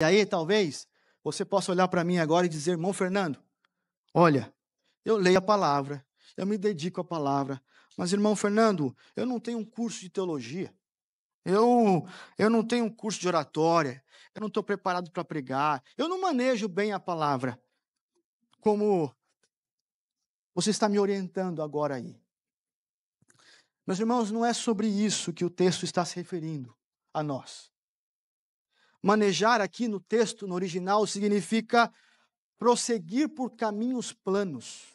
E aí, talvez, você possa olhar para mim agora e dizer, irmão Fernando, olha, eu leio a palavra, eu me dedico à palavra, mas, irmão Fernando, eu não tenho um curso de teologia. Eu, eu não tenho um curso de oratória, eu não estou preparado para pregar, eu não manejo bem a palavra. Como você está me orientando agora aí. Meus irmãos, não é sobre isso que o texto está se referindo a nós. Manejar aqui no texto, no original, significa prosseguir por caminhos planos.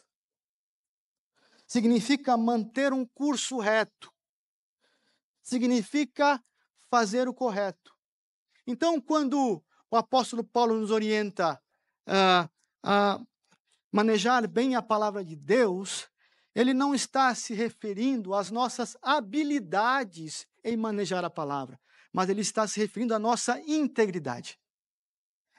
Significa manter um curso reto. Significa fazer o correto. Então, quando o apóstolo Paulo nos orienta a, ah, a manejar bem a palavra de Deus, ele não está se referindo às nossas habilidades em manejar a palavra mas ele está se referindo à nossa integridade.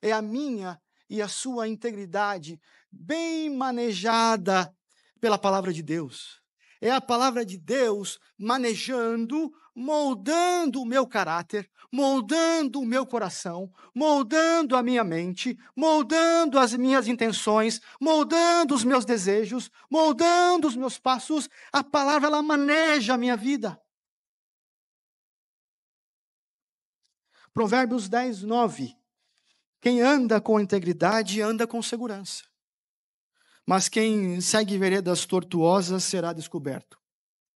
É a minha e a sua integridade bem manejada pela palavra de Deus. É a palavra de Deus manejando, moldando o meu caráter, moldando o meu coração, moldando a minha mente, moldando as minhas intenções, moldando os meus desejos, moldando os meus passos. A palavra ela maneja a minha vida. Provérbios 10, 9. Quem anda com integridade anda com segurança, mas quem segue veredas tortuosas será descoberto.